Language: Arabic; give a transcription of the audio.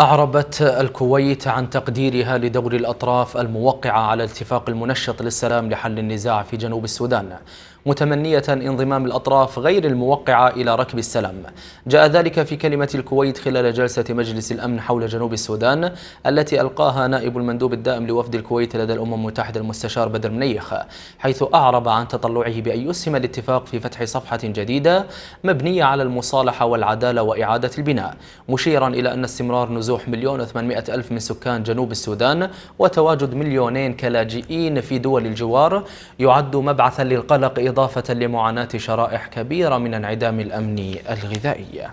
أعربت الكويت عن تقديرها لدور الأطراف الموقعة على اتفاق المنشط للسلام لحل النزاع في جنوب السودان متمنية انضمام الأطراف غير الموقعة إلى ركب السلام جاء ذلك في كلمة الكويت خلال جلسة مجلس الأمن حول جنوب السودان التي ألقاها نائب المندوب الدائم لوفد الكويت لدى الأمم المتحدة المستشار بدر منيخ حيث أعرب عن تطلعه بأن يسهم الاتفاق في فتح صفحة جديدة مبنية على المصالحة والعدالة وإعادة البناء مشيرا إلى أن استمرار نزوح مليون و800 ألف من سكان جنوب السودان وتواجد مليونين كلاجئين في دول الجوار يعد مبعثا للقلق إضافة لمعاناة شرائح كبيرة من انعدام الأمن الغذائي